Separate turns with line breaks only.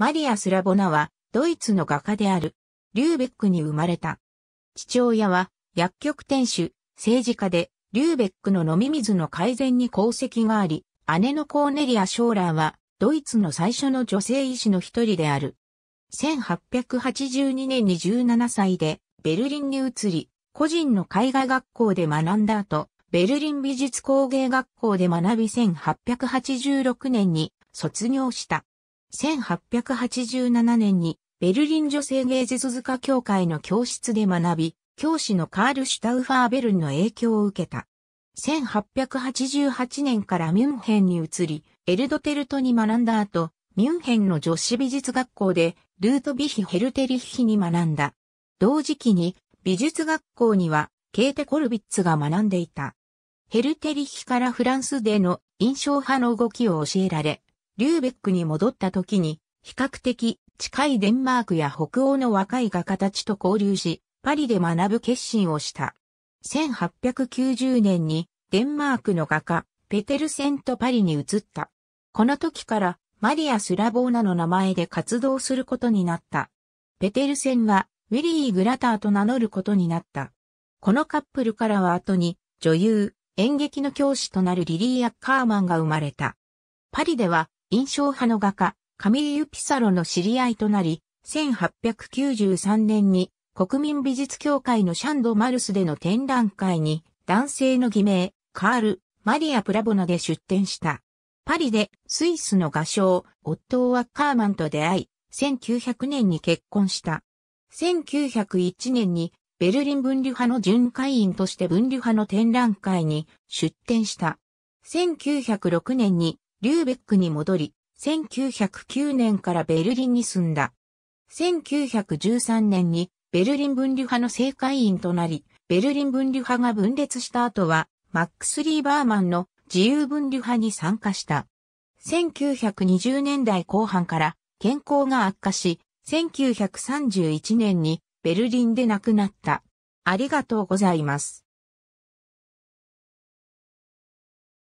マリア・スラボナは、ドイツの画家である、リューベックに生まれた。父親は、薬局店主、政治家で、リューベックの飲み水の改善に功績があり、姉のコーネリア・ショーラーは、ドイツの最初の女性医師の一人である。1882年に17歳で、ベルリンに移り、個人の絵画学校で学んだ後、ベルリン美術工芸学校で学び1886年に卒業した。1887年にベルリン女性芸術塚協会の教室で学び、教師のカール・シュタウファーベルンの影響を受けた。1888年からミュンヘンに移り、エルドテルトに学んだ後、ミュンヘンの女子美術学校でルートビヒ・ヘルテリッヒに学んだ。同時期に美術学校にはケーテ・コルビッツが学んでいた。ヘルテリッヒからフランスでの印象派の動きを教えられ、リューベックに戻った時に、比較的近いデンマークや北欧の若い画家たちと交流し、パリで学ぶ決心をした。1890年にデンマークの画家、ペテルセンとパリに移った。この時からマリア・スラボーナの名前で活動することになった。ペテルセンはウィリー・グラターと名乗ることになった。このカップルからは後に女優、演劇の教師となるリリー・アッカーマンが生まれた。パリでは印象派の画家、カミーユ・ピサロの知り合いとなり、1893年に国民美術協会のシャンド・マルスでの展覧会に男性の偽名、カール・マリア・プラボナで出展した。パリでスイスの画商、オットー・ワッカーマンと出会い、1900年に結婚した。1901年にベルリン分離派の巡回員として分離派の展覧会に出展した。1906年にリューベックに戻り、1909年からベルリンに住んだ。1913年にベルリン分離派の政界員となり、ベルリン分離派が分裂した後は、マックス・リーバーマンの自由分離派に参加した。1920年代後半から健康が悪化し、1931年にベルリンで亡くなった。ありがとうございます。